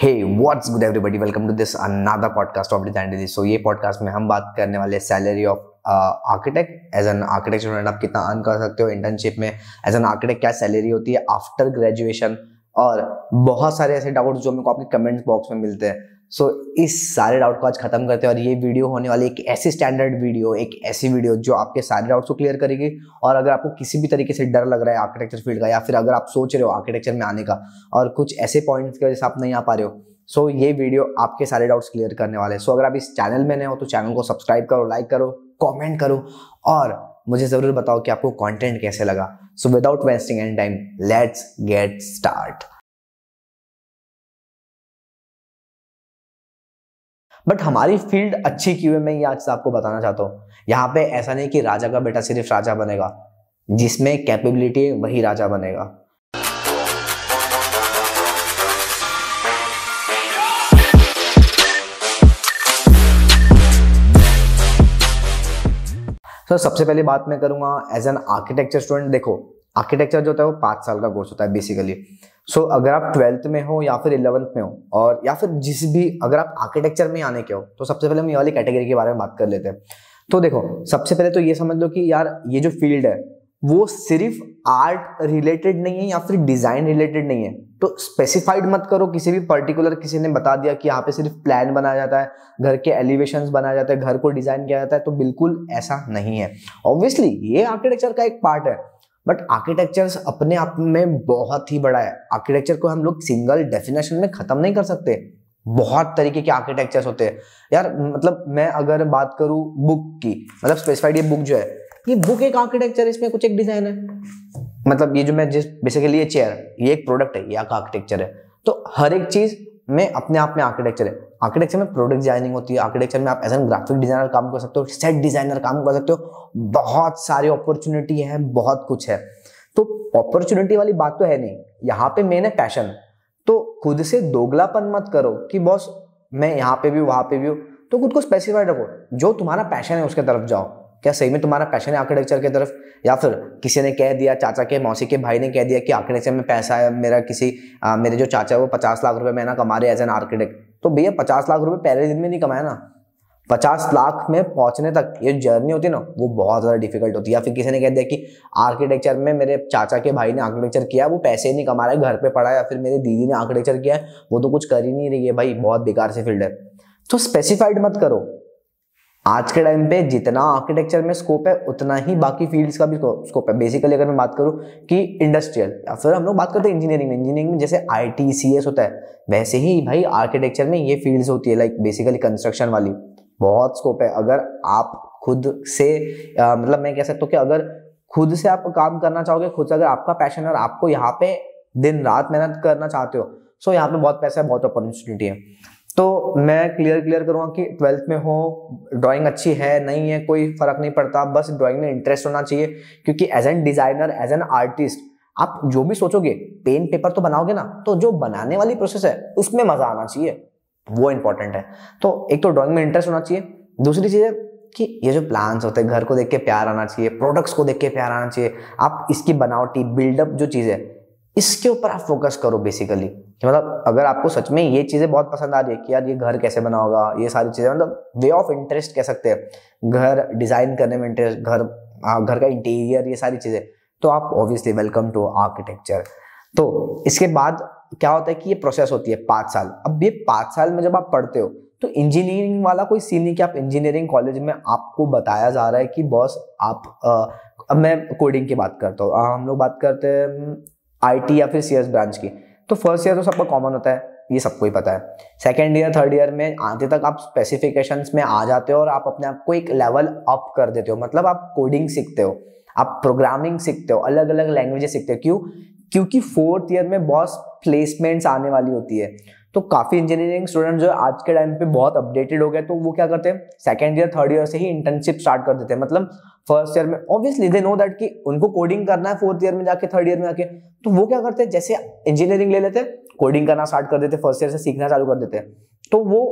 hey what's good everybody welcome to this another podcast of design so ये podcast में हम बात करने वाले salary of architect as an architect student आप कितना अर्न कर सकते हो इंटर्नशिप में एज एन आर्किटेक्ट क्या सैलरी होती है आफ्टर ग्रेजुएशन और बहुत सारे ऐसे डाउट्स जो मेरे को आपके कमेंट्स बॉक्स में मिलते हैं सो so, इस सारे डाउट को आज खत्म करते हैं और ये वीडियो होने वाली एक ऐसी स्टैंडर्ड वीडियो एक ऐसी वीडियो जो आपके सारे डाउट्स को क्लियर करेगी और अगर आपको किसी भी तरीके से डर लग रहा है आर्किटेक्चर फील्ड का या फिर अगर आप सोच रहे हो आर्किटेक्चर में आने का और कुछ ऐसे पॉइंट्स की वजह से आप नहीं आ पा रहे हो सो so, ये वीडियो आपके सारे डाउट्स क्लियर करने वाले हैं सो so, अगर आप इस चैनल में नए हो तो चैनल को सब्सक्राइब करो लाइक करो कॉमेंट करो और मुझे ज़रूर बताओ कि आपको कॉन्टेंट कैसे लगा so without wasting any time let's get start but हमारी फील्ड अच्छी क्यों है मैं ये आज आपको बताना चाहता हूँ यहाँ पे ऐसा नहीं कि राजा का बेटा सिर्फ राजा बनेगा जिसमें कैपेबिलिटी है वही राजा बनेगा सर so, सबसे पहले बात मैं करूंगा एज एन आर्किटेक्चर स्टूडेंट देखो आर्किटेक्चर जो होता है वो पांच साल का कोर्स होता है बेसिकली सो so, अगर आप ट्वेल्थ में हो या फिर इलेवंथ में हो और या फिर जिस भी अगर आप आर्किटेक्चर में आने के हो तो सबसे पहले हम ये वाली कैटेगरी के बारे में बात कर लेते हैं तो देखो सबसे पहले तो ये समझ लो कि यार ये जो फील्ड है वो सिर्फ आर्ट रिलेटेड नहीं है या फिर डिजाइन रिलेटेड नहीं है तो स्पेसिफाइड मत करो किसी भी पर्टिकुलर किसी ने बता दिया कि यहाँ पे सिर्फ प्लान बनाया जाता है घर के एलिवेशन बनाया जाता है घर को डिजाइन किया जाता है तो बिल्कुल ऐसा नहीं है ऑब्वियसली ये आर्किटेक्चर का एक पार्ट है बट आर्किटेक्चर अपने आप में बहुत ही बड़ा है आर्किटेक्चर को हम लोग सिंगल डेफिनेशन में खत्म नहीं कर सकते बहुत तरीके के आर्किटेक्चर्स होते हैं यार मतलब मैं अगर बात करूं बुक की मतलब स्पेसिफाइड ये बुक जो है ये बुक एक आर्किटेक्चर इसमें कुछ एक डिजाइन है मतलब ये जो मैं जिस बेसिकली ये चेयर ये एक प्रोडक्ट है ये आर्किटेक्चर है तो हर एक चीज में अपने आप में आर्किटेक्चर है आर्किटेक्चर में प्रोडक्ट डिजाइनिंग होती है आर्किटेक्चर में आप एज एन ग्राफिक डिजाइनर काम कर सकते हो सेट डिजाइनर काम कर सकते हो बहुत सारी अपॉर्चुनिटी है बहुत कुछ है तो अपॉर्चुनिटी वाली बात तो है नहीं यहाँ पे मेन है पैशन तो खुद से दोगलापन मत करो कि बॉस मैं यहाँ पे भी हूँ वहां पे भी हूँ तो खुद को स्पेसिफाइड रखो जो तुम्हारा पैशन है उसके तरफ जाओ क्या सही में तुम्हारा पैशन है आर्किटेक्चर की तरफ या फिर किसी ने कह दिया चाचा के मौसी के भाई ने कह दिया कि आर्किटेक्चर में पैसा है मेरा किसी आ, मेरे जो चाचा है वो पचास लाख रुपए महीना कमा रहे एज एन आर्किटेक्ट तो भैया पचास लाख रुपए पहले दिन में नहीं कमाया ना पचास लाख में पहुंचने तक ये जर्नी होती है ना वो बहुत ज़्यादा डिफिकल्ट होती है या फिर किसी ने कह दिया कि आर्किटेक्चर में मेरे चाचा के भाई ने आर्किटेक्चर किया वो पैसे नहीं कमा रहे घर पे पढ़ा या फिर मेरी दीदी ने आर्किटेक्चर किया है वो तो कुछ कर ही नहीं रही है भाई बहुत बेकार से फील्ड है तो स्पेसिफाइड मत करो आज के टाइम पे जितना आर्किटेक्चर में स्कोप है उतना ही बाकी फील्ड्स का भी स्कोप है बेसिकली अगर मैं बात करूँ कि इंडस्ट्रियल या फिर हम लोग बात करते हैं इंजीनियरिंग में इंजीनियरिंग में जैसे आई टी सी एस होता है वैसे ही भाई आर्किटेक्चर में ये फील्ड्स होती है लाइक बेसिकली कंस्ट्रक्शन वाली बहुत स्कोप है अगर आप खुद से आ, मतलब मैं कह सकता हूँ कि अगर खुद से आप काम करना चाहोगे खुद से अगर आपका पैशन है और आपको यहाँ पे दिन रात मेहनत करना चाहते हो सो so, यहाँ पे बहुत पैसा है बहुत अपॉर्चुनिटी है तो मैं क्लियर क्लियर करूँगा कि ट्वेल्थ में हो ड्राइंग अच्छी है नहीं है कोई फर्क नहीं पड़ता बस ड्राइंग में इंटरेस्ट होना चाहिए क्योंकि as an designer as an artist आप जो भी सोचोगे पेन पेपर तो बनाओगे ना तो जो बनाने वाली प्रोसेस है उसमें मजा आना चाहिए वो इंपॉर्टेंट है तो एक तो ड्राइंग में इंटरेस्ट होना चाहिए दूसरी चीज़ है कि ये जो प्लान्स होते हैं घर को देख के प्यार आना चाहिए प्रोडक्ट्स को देख के प्यार आना चाहिए आप इसकी बनावटी बिल्डअप जो चीज़ है इसके ऊपर आप फोकस करो बेसिकली कि मतलब अगर आपको सच में ये चीज़ें बहुत पसंद आ रही है कि यार ये घर कैसे बना होगा ये सारी चीज़ें मतलब वे ऑफ इंटरेस्ट कह सकते हैं घर डिज़ाइन करने में इंटरेस्ट घर हाँ, घर का इंटीरियर ये सारी चीज़ें तो आप ऑब्वियसली वेलकम टू आर्किटेक्चर तो इसके बाद क्या होता है कि ये प्रोसेस होती है पाँच साल अब ये पाँच साल में जब आप पढ़ते हो तो इंजीनियरिंग वाला कोई सीन नहीं कि आप इंजीनियरिंग कॉलेज में आपको बताया जा रहा है कि बॉस आप आ, अब मैं कोडिंग की बात करता हूँ हम लोग बात करते हैं आई या फिर सी ब्रांच की तो फर्स्ट ईयर तो सबका कॉमन होता है ये सबको ही पता है सेकेंड ईयर थर्ड ईयर में आते तक आप स्पेसिफिकेशन में आ जाते हो और आप अपने आप को एक लेवल अप कर देते हो मतलब आप कोडिंग सीखते हो आप प्रोग्रामिंग सीखते हो अलग अलग लैंग्वेजेस सीखते हो क्यों क्योंकि फोर्थ ईयर में बहुत प्लेसमेंट्स आने वाली होती है तो काफ़ी इंजीनियरिंग स्टूडेंट जो है आज के टाइम पे बहुत अपडेटेड हो गए तो वो क्या करते हैं सेकेंड ईयर थर्ड ईयर से ही इंटर्नशिप स्टार्ट कर देते हैं मतलब फर्स्ट ईयर में ऑब्वियसली दे नो दैट कि उनको कोडिंग करना है फोर्थ ईयर में जाके थर्ड ईयर में आके तो वो क्या करते हैं जैसे इंजीनियरिंग ले लेते हैं कोडिंग करना स्टार्ट कर देते फर्स्ट ईयर से सीखना चालू कर देते हैं तो वो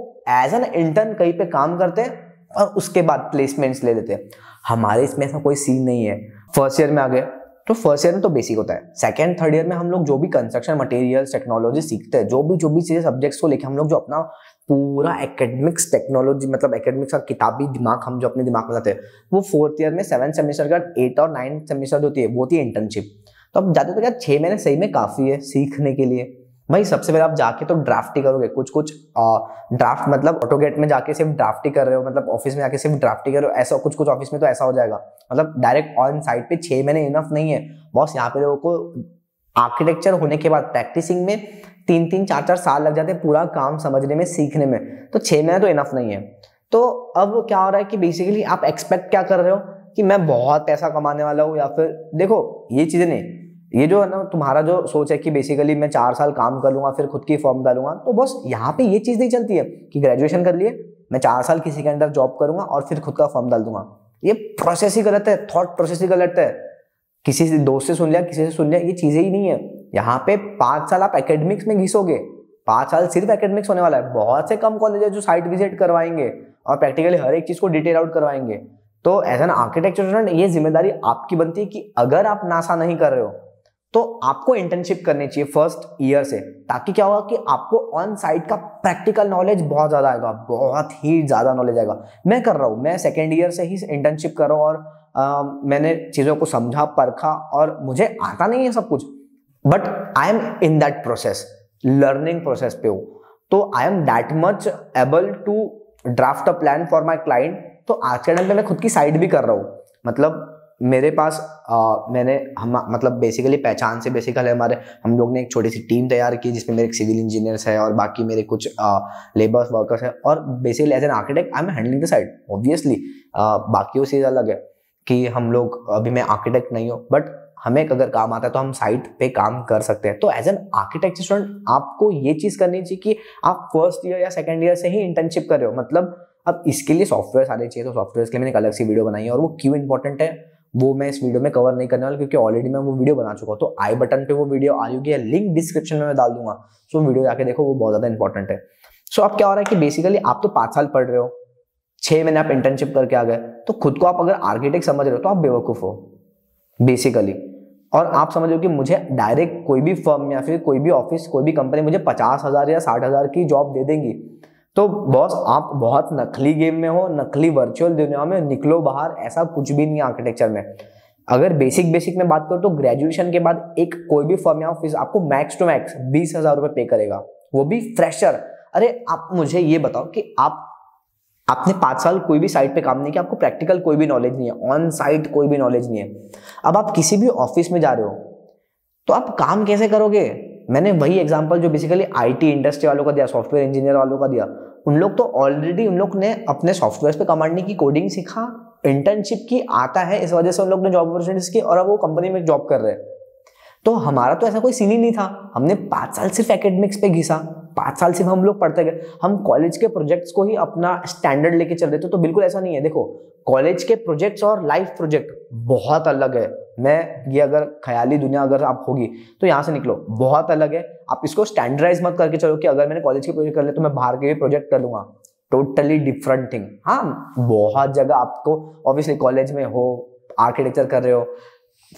एज एन इंटर्न कहीं पे काम करते हैं और उसके बाद प्लेसमेंट्स ले लेते हैं हमारे इसमें ऐसा कोई सीन नहीं है फर्स्ट ईयर में आ गए तो फर्स्ट ईयर में तो बेसिक होता है सेकंड थर्ड ईयर में हम लोग जो भी कंस्ट्रक्शन मटेरियल्स टेक्नोलॉजी सीखते हैं जो भी जो भी चीज़ें सब्जेक्ट्स को लेके हम लोग जो अपना पूरा एकेडमिक्स टेक्नोलॉजी मतलब एकेडमिक्स का किताबी दिमाग हम जो अपने दिमाग में लाते हैं वो फोर्थ ईयर में सेवन सेमेस्टर का एट और नाइन्थ सेमेस्टर जो होती है वो होती है इंटर्नशिप तो अब ज़्यादातर क्या छः महीने सही में काफ़ी है सीखने के लिए भाई सबसे पहले आप जाके तो ड्राफ्ट ही करोगे कुछ कुछ ड्राफ्ट मतलब ऑटोगेट में जाके सिर्फ ड्राफ्ट ही कर रहे हो मतलब ऑफिस में जाके सिर्फ ड्राफ्ट ही कर रहे हो ऐसा कुछ कुछ ऑफिस में तो ऐसा हो जाएगा मतलब डायरेक्ट ऑन साइट पे छह महीने इनफ नहीं है बॉस यहाँ पे लोगों को आर्किटेक्चर होने के बाद प्रैक्टिसिंग में तीन तीन चार चार साल लग जाते हैं पूरा काम समझने में सीखने में तो छः महीने तो इनफ नहीं है तो अब क्या हो रहा है कि बेसिकली आप एक्सपेक्ट क्या कर रहे हो कि मैं बहुत पैसा कमाने वाला हूँ या फिर देखो ये चीज़ें नहीं ये जो है ना तुम्हारा जो सोच है कि बेसिकली मैं चार साल काम कर लूंगा फिर खुद की फॉर्म डालूंगा तो बस यहाँ पे ये चीज़ नहीं चलती है कि ग्रेजुएशन कर लिए मैं चार साल किसी के अंडर जॉब करूंगा और फिर खुद का फॉर्म डाल दूंगा ये प्रोसेस ही गलत है थॉट प्रोसेस ही गलत है किसी से दोस्त से सुन लिया किसी से सुन लिया ये चीज़ें ही नहीं है यहाँ पे पांच साल आप एकेडमिक्स में घिसोगे पांच साल सिर्फ एकेडमिक्स होने वाला है बहुत से कम कॉलेज है जो साइट विजिट करवाएंगे और प्रैक्टिकली हर एक चीज़ को डिटेल आउट करवाएंगे तो एज एन आर्किटेक्चर स्टूडेंट ये जिम्मेदारी आपकी बनती है कि अगर आप नासा नहीं कर रहे हो तो आपको इंटर्नशिप करनी चाहिए फर्स्ट ईयर से ताकि क्या होगा कि आपको ऑन साइट का प्रैक्टिकल नॉलेज बहुत ज़्यादा आएगा बहुत ही ज़्यादा नॉलेज आएगा मैं कर रहा हूँ मैं सेकेंड ईयर से ही इंटर्नशिप कर रहा हूँ और आ, मैंने चीज़ों को समझा परखा और मुझे आता नहीं है सब कुछ but I am in that process learning process पे हूँ तो I am that much able to draft a plan for my client तो आज के टाइम पे मैं खुद की साइड भी कर रहा हूँ मतलब मेरे पास आ, मैंने हम मतलब बेसिकली पहचान से बेसिकली हमारे हम लोग ने एक छोटी सी टीम तैयार की जिसमें मेरे सिविल इंजीनियर्स है और बाकी मेरे कुछ लेबर्स वर्कर्स हैं और basically as an architect I am handling the side obviously बाकी से अलग है कि हम लोग अभी मैं आर्किटेक्ट नहीं हूँ बट हमें अगर काम आता है तो हम साइट पे काम कर सकते हैं तो एज एन आर्किटेक्चर स्टूडेंट आपको ये चीज़ करनी चाहिए कि आप फर्स्ट ईयर या सेकेंड ईयर से ही इंटर्नशिप कर रहे हो मतलब अब इसके लिए सॉफ्टवेयर आने चाहिए तो सॉफ्टवेयर के लिए मैंने एक अलग सी वीडियो बनाई है और वो क्यों इंपॉर्टेंट है वो मैं इस वीडियो में कवर नहीं करने वाला क्योंकि ऑलरेडी मैं वो वीडियो बना चुका हूँ तो आई बटन पे वो वीडियो आ होगी है लिंक डिस्क्रिप्शन में मैं डाल दूंगा सो वीडियो जाके देखो वो बहुत ज़्यादा इंपॉर्टेंट है सो आप अब क्या हो रहा है कि बेसिकली आप तो पांच साल पढ़ रहे हो छह महीने आप इंटर्नशिप करके आ गए तो खुद को आप अगर आर्किटेक्ट समझ रहे हो तो आप बेवकूफ़ हो बेसिकली और आप समझ रहे हो कि मुझे डायरेक्ट कोई भी फर्म या फिर कोई भी ऑफिस कोई भी कंपनी मुझे पचास हज़ार या साठ हज़ार की जॉब दे देंगी तो बॉस आप बहुत नकली गेम में हो नकली वर्चुअल दुनिया में निकलो बाहर ऐसा कुछ भी नहीं आर्किटेक्चर में अगर बेसिक बेसिक में बात करो तो ग्रेजुएशन के बाद एक कोई भी फर्म या ऑफिस आपको मैक्स टू मैक्स बीस हजार रुपये पे करेगा वो भी फ्रेशर अरे आप मुझे ये बताओ कि आप आपने पाँच साल कोई भी साइट पे काम नहीं किया आपको प्रैक्टिकल कोई भी नॉलेज नहीं है ऑन साइट कोई भी नॉलेज नहीं है अब आप किसी भी ऑफिस में जा रहे हो तो आप काम कैसे करोगे मैंने वही एग्जाम्पल जो बेसिकली आईटी इंडस्ट्री वालों का दिया सॉफ्टवेयर इंजीनियर वालों का दिया उन लोग तो ऑलरेडी उन लोग ने अपने सॉफ्टवेयर पे कमांडने की कोडिंग सीखा इंटर्नशिप की आता है इस वजह से उन लोग ने जॉब अपॉर्चुनिटीज की और अब वो कंपनी में जॉब कर रहे हैं तो हमारा तो ऐसा कोई सीन ही नहीं था हमने पाँच साल सिर्फ एकेडमिक्स पे घिसा पाँच साल सिर्फ हम लोग पढ़ते गए हम कॉलेज के प्रोजेक्ट्स को ही अपना स्टैंडर्ड लेके चल रहे थे तो बिल्कुल ऐसा नहीं है देखो कॉलेज के प्रोजेक्ट्स और लाइफ प्रोजेक्ट बहुत अलग है मैं ये अगर ख्याली दुनिया अगर आप होगी तो यहाँ से निकलो बहुत अलग है आप इसको स्टैंडर्डाइज मत करके चलो कि अगर मैंने कॉलेज के प्रोजेक्ट कर लिया तो मैं बाहर के भी प्रोजेक्ट कर लूंगा टोटली डिफरेंट थिंग हाँ बहुत जगह आपको ऑब्वियसली कॉलेज में हो आर्किटेक्चर कर रहे हो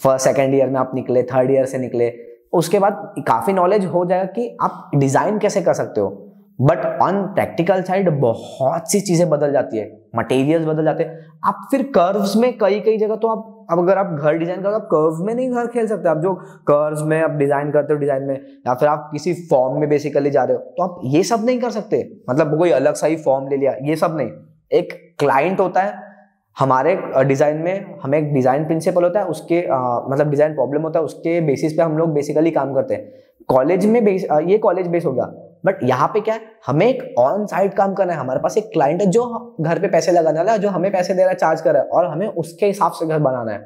फर्स्ट सेकेंड ईयर में आप निकले थर्ड ईयर से निकले उसके बाद काफ़ी नॉलेज हो जाएगा कि आप डिज़ाइन कैसे कर सकते हो बट ऑन प्रैक्टिकल साइड बहुत सी चीज़ें बदल जाती है मटेरियल्स बदल जाते हैं आप फिर कर्व्स में कई कई जगह तो आप अब अगर आप घर डिजाइन करो तो आप कर्व में नहीं घर खेल सकते आप जो कर्व्स में आप डिजाइन करते हो डिजाइन में या फिर आप किसी फॉर्म में बेसिकली जा रहे हो तो आप ये सब नहीं कर सकते मतलब कोई अलग सा ही फॉर्म ले लिया ये सब नहीं एक क्लाइंट होता है हमारे डिज़ाइन में हमें एक डिज़ाइन प्रिंसिपल होता है उसके आ, मतलब डिज़ाइन प्रॉब्लम होता है उसके बेसिस पे हम लोग बेसिकली काम करते हैं कॉलेज में बेस ये कॉलेज बेस हो गया बट यहाँ पे क्या है हमें एक ऑन साइड काम करना है हमारे पास एक क्लाइंट है जो घर पे पैसे लगाने वाला है जो हमें पैसे दे रहा है चार्ज कर रहा है और हमें उसके हिसाब से घर बनाना है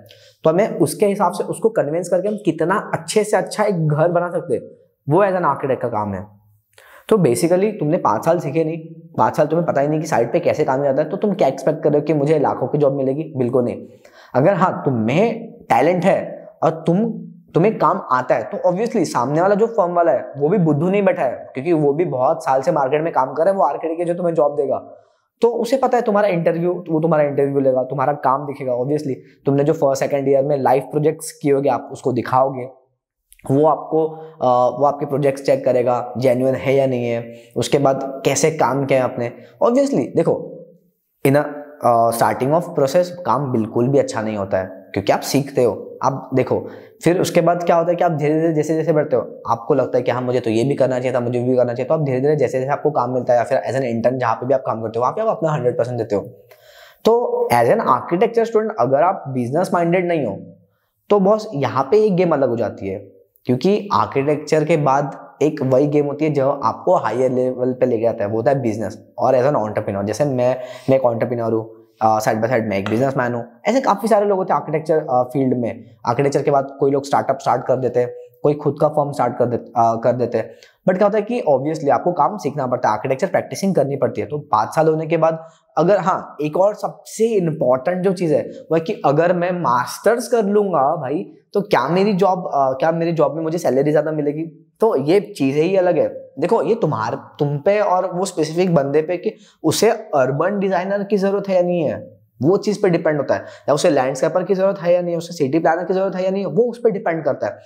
तो हमें उसके हिसाब से उसको कन्विंस करके हम कितना अच्छे से अच्छा एक घर बना सकते वो एज एन आर्किटेक्ट का काम है तो बेसिकली तुमने पाँच साल सीखे नहीं पाँच साल तुम्हें पता ही नहीं कि साइड पे कैसे काम जाता है तो तुम क्या एक्सपेक्ट कर रहे हो कि मुझे लाखों की जॉब मिलेगी बिल्कुल नहीं अगर हाँ तुम्हें टैलेंट है और तुम तुम्हें काम आता है तो ऑब्वियसली सामने वाला जो फर्म वाला है वो भी बुद्धू नहीं बैठा है क्योंकि वो भी बहुत साल से मार्केट में काम कर रहा है वो आर्केड के जो तुम्हें जॉब देगा तो उसे पता है तुम्हारा इंटरव्यू वो तुम्हारा इंटरव्यू लेगा तुम्हारा काम दिखेगा ऑब्वियसली तुमने जो फर्स्ट सेकेंड ईयर में लाइव प्रोजेक्ट्स किए होगे आप उसको दिखाओगे वो आपको वो आपके प्रोजेक्ट्स चेक करेगा जेन्यून है या नहीं है उसके बाद कैसे काम किया आपने ऑब्वियसली देखो इन स्टार्टिंग ऑफ प्रोसेस काम बिल्कुल भी अच्छा नहीं होता है क्योंकि आप सीखते हो आप देखो फिर उसके बाद क्या होता है कि आप धीरे धीरे जैसे जैसे बढ़ते हो आपको लगता है कि हाँ मुझे तो ये भी करना चाहिए था मुझे भी करना चाहिए तो आप धीरे धीरे जैसे जैसे आपको काम मिलता है या फिर एज एन इंटर्न जहाँ पे भी आप काम करते हो वहाँ पे आप अपना हंड्रेड परसेंट देते हो तो एज एन आर्किटेक्चर स्टूडेंट अगर आप बिजनेस माइंडेड नहीं हो तो बॉस यहाँ पे एक गेम अलग हो जाती है क्योंकि आर्किटेक्चर के बाद एक वही गेम होती है जो आपको हायर लेवल पे लेके आता है वो होता है बिजनेस और एज एन ऑन्टरप्रीनोर जैसे मैं मैं एक ऑन्टरप्रीनोर हूँ साइड बाय साइड मैं एक बिजनेस मैन हूँ ऐसे काफ़ी सारे लोग होते हैं आर्किटेक्चर फील्ड में आर्किटेक्चर के बाद कोई लोग स्टार्टअप स्टार्ट कर देते हैं कोई खुद का फॉर्म स्टार्ट कर दे आ, कर देते हैं बट क्या होता है कि ऑब्वियसली आपको काम सीखना पड़ता है आर्किटेक्चर प्रैक्टिसिंग करनी पड़ती है तो पाँच साल होने के बाद अगर हाँ एक और सबसे इंपॉर्टेंट जो चीज़ है वह कि अगर मैं मास्टर्स कर लूंगा भाई तो क्या मेरी जॉब क्या मेरी जॉब में मुझे सैलरी ज़्यादा मिलेगी तो ये चीज़ें ही अलग है देखो ये तुम्हारे तुम पे और वो स्पेसिफिक बंदे पे कि उसे अर्बन डिजाइनर की जरूरत है या नहीं है वो चीज पे डिपेंड होता है या उसे लैंडस्केपर की जरूरत है या नहीं उसे सिटी प्लानर की जरूरत है या नहीं वो उस पर डिपेंड करता है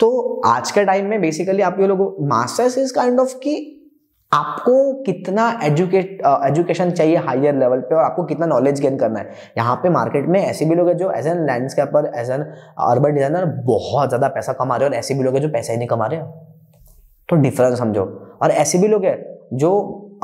तो आज के टाइम में बेसिकली आप ये लोग मास्टर्स इज काइंड ऑफ की आपको कितना एजुकेट एजुकेशन uh, चाहिए हायर लेवल पे और आपको कितना नॉलेज गेन करना है यहाँ पे मार्केट में ऐसे भी लोग हैं जो as an landscaper as an urban designer बहुत ज़्यादा पैसा कमा रहे हैं और ऐसे भी लोग हैं जो पैसा ही नहीं कमा रहे हैं तो डिफरेंस समझो और ऐसे भी लोग हैं जो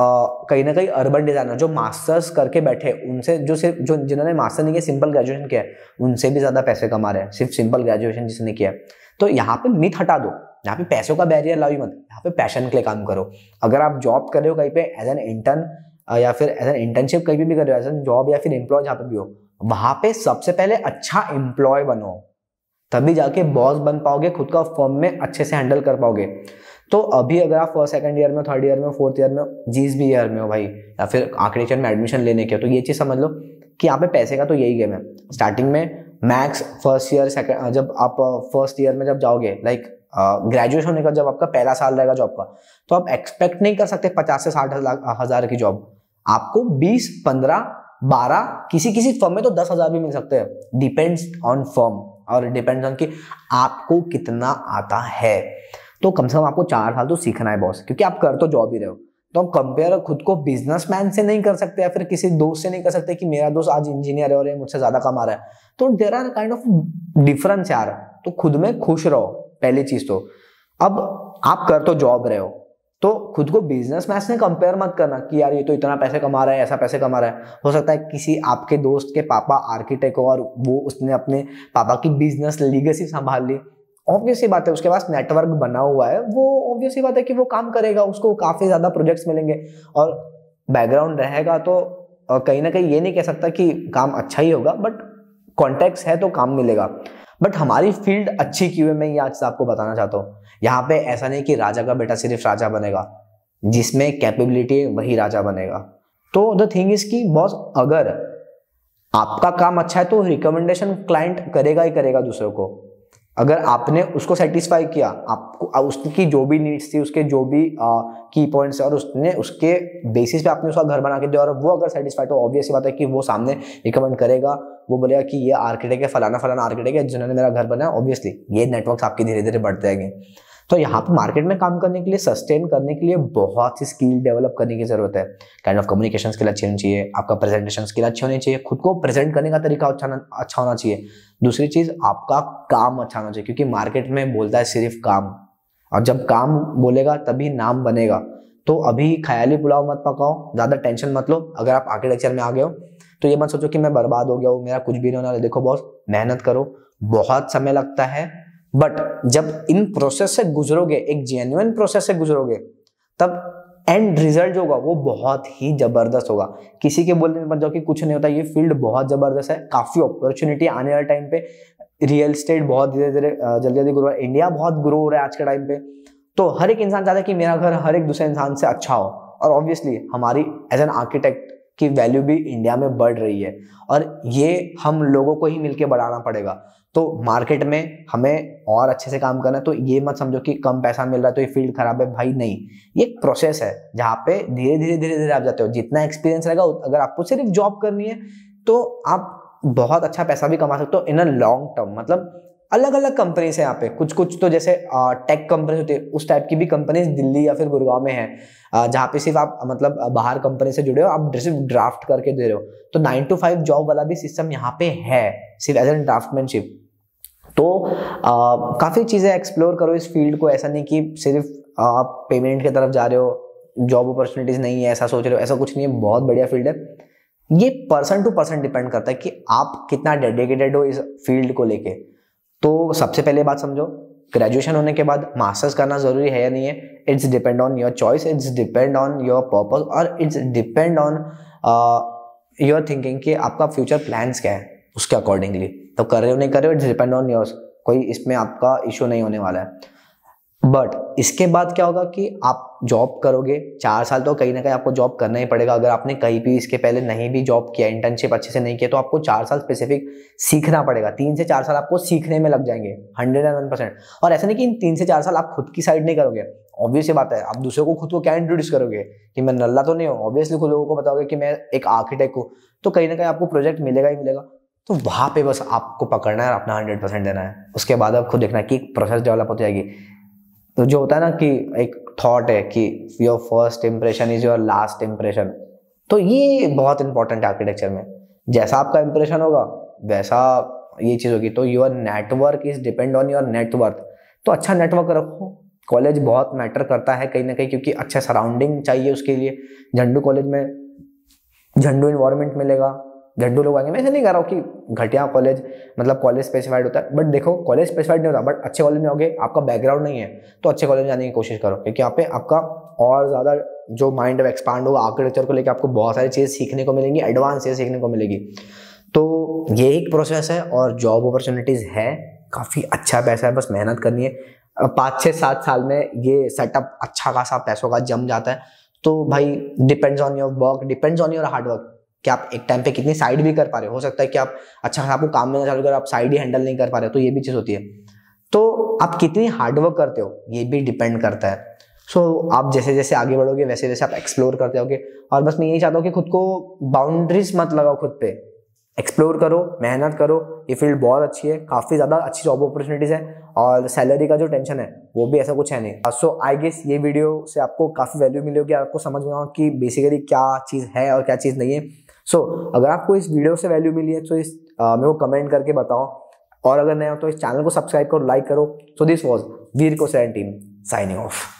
कहीं ना कहीं अर्बन डिजाइनर जो मास्टर्स करके बैठे उनसे जो सिर्फ जो जिन्होंने मास्टर नहीं किया सिंपल ग्रेजुएशन किया है उनसे भी ज़्यादा पैसे कमा रहे हैं सिर्फ सिंपल ग्रेजुएशन जिसने किया तो यहाँ पे मिथ हटा दो यहाँ पे पैसों का बैरियर लाओ ही मत यहाँ पे पैशन के लिए काम करो अगर आप जॉब कर रहे हो कहीं पे एज एन इंटर्न या फिर एज एन इंटर्नशिप कहीं भी कर रहे हो एज एन जॉब या फिर एम्प्लॉय जहाँ पे भी हो वहाँ पे सबसे पहले अच्छा एम्प्लॉय बनो तभी जाके बॉस बन पाओगे खुद का फॉर्म में अच्छे से हैंडल कर पाओगे तो अभी अगर आप फर्स्ट सेकंड ईयर में थर्ड ईयर में फोर्थ ईयर में जिस भी ईयर में हो भाई या फिर आर्किटेक्चर में एडमिशन लेने के हो तो ये चीज़ समझ लो कि यहाँ पे पैसे का तो यही गेम है स्टार्टिंग में मैक्स फर्स्ट ईयर सेकंड जब आप फर्स्ट ईयर में जब जाओगे लाइक ग्रेजुएट होने का जब आपका पहला साल रहेगा जॉब का तो आप एक्सपेक्ट नहीं कर सकते पचास से साठ हज़ार की जॉब आपको बीस पंद्रह बारह किसी किसी फर्म में तो दस हज़ार भी मिल सकते हैं डिपेंड्स ऑन फर्म और डिपेंड्स ऑन कि आपको कितना आता है तो कम से कम आपको चार साल तो सीखना है बॉस क्योंकि आप कर तो जॉब ही रहे हो तो आप कंपेयर खुद को बिजनेसमैन से नहीं कर सकते या फिर किसी दोस्त से नहीं कर सकते कि मेरा दोस्त आज इंजीनियर है और ये मुझसे ज्यादा कमा रहा है तो there are kind of difference यार तो खुद में खुश रहो पहली चीज तो अब आप कर तो जॉब रहे हो तो खुद को बिजनेस मैन से कंपेयर मत करना कि यार ये तो इतना पैसे कमा रहा है ऐसा पैसे कमा रहा है हो सकता है किसी आपके दोस्त के पापा आर्किटेक्ट हो और वो उसने अपने पापा की बिजनेस लीगेसी संभाल ली ऑब्वियसली बात है उसके पास नेटवर्क बना हुआ है वो ऑब्वियसली बात है कि वो काम करेगा उसको काफ़ी ज़्यादा प्रोजेक्ट्स मिलेंगे और बैकग्राउंड रहेगा तो कहीं ना कहीं ये नहीं कह सकता कि काम अच्छा ही होगा बट कॉन्टेक्ट है तो काम मिलेगा बट हमारी फील्ड अच्छी क्यों है मैं ये आज से आपको बताना चाहता हूँ यहाँ पे ऐसा नहीं कि राजा का बेटा सिर्फ राजा बनेगा जिसमें कैपेबिलिटी है वही राजा बनेगा तो द थिंग इज कि बॉस अगर आपका काम अच्छा है तो रिकमेंडेशन क्लाइंट करेगा ही करेगा दूसरों को अगर आपने उसको सेटिस्फाई किया आपको उसकी जो भी नीड्स थी उसके जो भी की पॉइंट्स है और उसने उसके बेसिस पे आपने उसका घर बना के दिया और वो अगर सेटिस्फाई तो ऑब्वियस बात है कि वो सामने रिकमेंड करेगा वो बोलेगा कि ये आर्किटेक्ट है फलाना फलाना आर्किटेक्ट है जिन्होंने मेरा घर बनाया ऑब्वियसली ये नेटवर्क आपके धीरे धीरे बढ़ते हैं तो यहाँ पर मार्केट में काम करने के लिए सस्टेन करने के लिए बहुत सी स्किल डेवलप करने की ज़रूरत है काइंड ऑफ कम्युनिकेशन स्किल अच्छी होनी चाहिए आपका प्रेजेंटेशन स्किल अच्छी होनी चाहिए खुद को प्रेजेंट करने का तरीका अच्छा अच्छा होना चाहिए दूसरी चीज़ आपका काम अच्छा होना चाहिए क्योंकि मार्केट में बोलता है सिर्फ काम और जब काम बोलेगा तभी नाम बनेगा तो अभी ख्याली पुलाव मत पकाओ ज़्यादा टेंशन मत लो अगर आप आर्किटेक्चर में आ गए हो तो ये मत सोचो कि मैं बर्बाद हो गया हूँ मेरा कुछ भी नहीं होना देखो बॉस मेहनत करो बहुत समय लगता है बट जब इन प्रोसेस से गुजरोगे एक जेन्युन प्रोसेस से गुजरोगे तब एंड रिजल्ट जो होगा वो बहुत ही जबरदस्त होगा किसी के बोलने मत कि कुछ नहीं होता ये फील्ड बहुत जबरदस्त है काफी अपॉर्चुनिटी आने वाले टाइम पे रियल स्टेट बहुत धीरे धीरे जल्दी जल्दी ग्रो इंडिया बहुत ग्रो हो रहा है आज के टाइम पे तो हर एक इंसान चाहता है कि मेरा घर हर एक दूसरे इंसान से अच्छा हो और ऑब्वियसली हमारी एज एन आर्किटेक्ट की वैल्यू भी इंडिया में बढ़ रही है और ये हम लोगों को ही मिलकर बढ़ाना पड़ेगा तो मार्केट में हमें और अच्छे से काम करना है तो ये मत समझो कि कम पैसा मिल रहा है तो ये फील्ड खराब है भाई नहीं ये एक प्रोसेस है जहाँ पे धीरे धीरे धीरे धीरे आप जाते हो जितना एक्सपीरियंस रहेगा अगर आपको सिर्फ जॉब करनी है तो आप बहुत अच्छा पैसा भी कमा सकते हो इन अ लॉन्ग टर्म मतलब अलग अलग कंपनीज हैं यहाँ पे कुछ कुछ तो जैसे टेक कंपनीज होती है उस टाइप की भी कंपनीज दिल्ली या फिर गुड़गांव में है जहाँ पे सिर्फ आप मतलब बाहर कंपनी से जुड़े हो आप सिर्फ ड्राफ्ट करके दे रहे हो तो नाइन टू फाइव जॉब वाला भी सिस्टम यहाँ पे है सिर्फ एज एन ड्राफ्टमैनशिप तो काफ़ी चीज़ें एक्सप्लोर करो इस फील्ड को ऐसा नहीं कि सिर्फ आप पेमेंट की तरफ जा रहे हो जॉब अपॉर्चुनिटीज़ नहीं है ऐसा सोच रहे हो ऐसा कुछ नहीं है बहुत बढ़िया फील्ड है ये पर्सन टू पर्सन डिपेंड करता है कि आप कितना डेडिकेटेड हो इस फील्ड को लेके तो सबसे पहले बात समझो ग्रेजुएशन होने के बाद मास्टर्स करना ज़रूरी है या नहीं है it's depend on your choice it's depend on your purpose और it's depend on your thinking कि आपका फ्यूचर प्लान्स क्या है उसके अकॉर्डिंगली तो कर रहे हो नहीं कर रहे हो इट्स डिपेंड ऑन योर कोई इसमें आपका इशू नहीं होने वाला है बट इसके बाद क्या होगा कि आप जॉब करोगे चार साल तो कहीं ना कहीं आपको जॉब करना ही पड़ेगा अगर आपने कहीं भी इसके पहले नहीं भी जॉब किया इंटर्नशिप अच्छे से नहीं किया तो आपको चार साल स्पेसिफिक सीखना पड़ेगा तीन से चार साल आपको सीखने में लग जाएंगे हंड्रेड एंड वन परसेंट और ऐसा नहीं कि इन तीन से चार साल आप खुद की साइड नहीं करोगे ऑब्वियस ये बात है आप दूसरे को खुद को क्या इंट्रोड्यूस करोगे कि मैं नल्ला तो नहीं हूँ ऑब्वियसली खुद लोगों को बताओगे कि मैं एक आर्किटेक्ट हूँ तो कहीं ना कहीं आपको प्रोजेक्ट मिलेगा ही मिलेगा तो वहाँ पे बस आपको पकड़ना है और अपना हंड्रेड परसेंट देना है उसके बाद आपको देखना कि प्रोसेस डेवलप हो जाएगी तो जो होता है ना कि एक थॉट है कि your first impression is your last impression तो ये बहुत इंपॉर्टेंट है आर्किटेक्चर में जैसा आपका इम्प्रेशन होगा वैसा ये चीज़ होगी तो your network is depend on your network तो अच्छा नेटवर्क रखो कॉलेज बहुत मैटर करता है कहीं ना कहीं क्योंकि अच्छा सराउंडिंग चाहिए उसके लिए झंडू कॉलेज में झंडू इन्वायरमेंट मिलेगा घंटों लोग आएंगे मैं ऐसे नहीं कह रहा हूँ कि घटिया कॉलेज मतलब कॉलेज स्पेसिफाइड होता है बट देखो कॉलेज स्पेसिफाइड नहीं होता बट अच्छे कॉलेज में आओगे आपका बैकग्राउंड नहीं है तो अच्छे कॉलेज में जाने की कोशिश करो क्योंकि यहाँ पे आपका और ज़्यादा जो माइंड एक्सपांड होगा आर्किटेक्चर को लेकर आपको बहुत सारी चीज़ सीखने को मिलेंगी एडवांस चीज़ सीखने को मिलेगी तो ये एक प्रोसेस है और जॉब अपॉर्चुनिटीज़ है काफ़ी अच्छा पैसा है बस मेहनत करनी है पाँच छः सात साल में ये सेटअप अच्छा खासा पैसों का जम जाता है तो भाई depends on your work depends on your hard work कि आप एक टाइम पे कितनी साइड भी कर पा रहे हो सकता है कि आप अच्छा आपको काम में चालू कर आप साइड ही हैंडल नहीं कर पा रहे हो तो ये भी चीज़ होती है तो आप कितनी हार्डवर्क करते हो ये भी डिपेंड करता है सो so, आप जैसे जैसे आगे बढ़ोगे वैसे वैसे आप एक्सप्लोर करते होगे और बस मैं यही चाहता हूँ कि खुद को बाउंड्रीज मत लगाओ खुद पे एक्सप्लोर करो मेहनत करो ये फील्ड बहुत अच्छी है काफ़ी ज़्यादा अच्छी जॉब अपॉर्चुनिटीज़ है और सैलरी का जो टेंशन है वो भी ऐसा कुछ है नहीं सो आई गेस ये वीडियो से आपको काफ़ी वैल्यू मिली होगी आपको समझ में आओ कि बेसिकली क्या चीज़ है और क्या चीज़ नहीं है सो so, अगर आपको इस वीडियो से वैल्यू मिली है तो इस आ, मेरे को कमेंट करके बताओ और अगर नया हो तो इस चैनल को सब्सक्राइब करो लाइक करो सो दिस वॉज वीर को टीम साइनिंग ऑफ